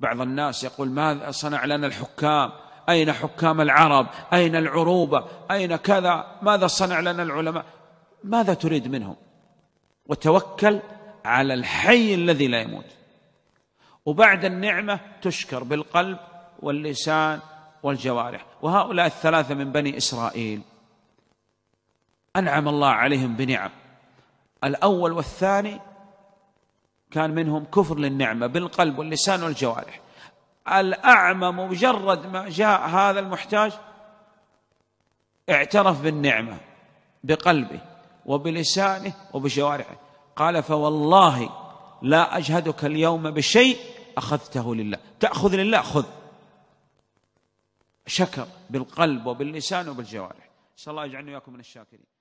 بعض الناس يقول ماذا صنع لنا الحكام أين حكام العرب أين العروبة أين كذا ماذا صنع لنا العلماء ماذا تريد منهم وتوكل على الحي الذي لا يموت وبعد النعمة تشكر بالقلب واللسان والجوارح وهؤلاء الثلاثة من بني إسرائيل أنعم الله عليهم بنعم الأول والثاني كان منهم كفر للنعمة بالقلب واللسان والجوارح الأعمى مجرد ما جاء هذا المحتاج اعترف بالنعمة بقلبه وبلسانه وبجوارحه قال فوالله لا أجهدك اليوم بشيء أخذته لله تأخذ لله خذ شكر بالقلب وباللسان وبالجوارح صلى الله يجعلنا وإياكم من الشاكرين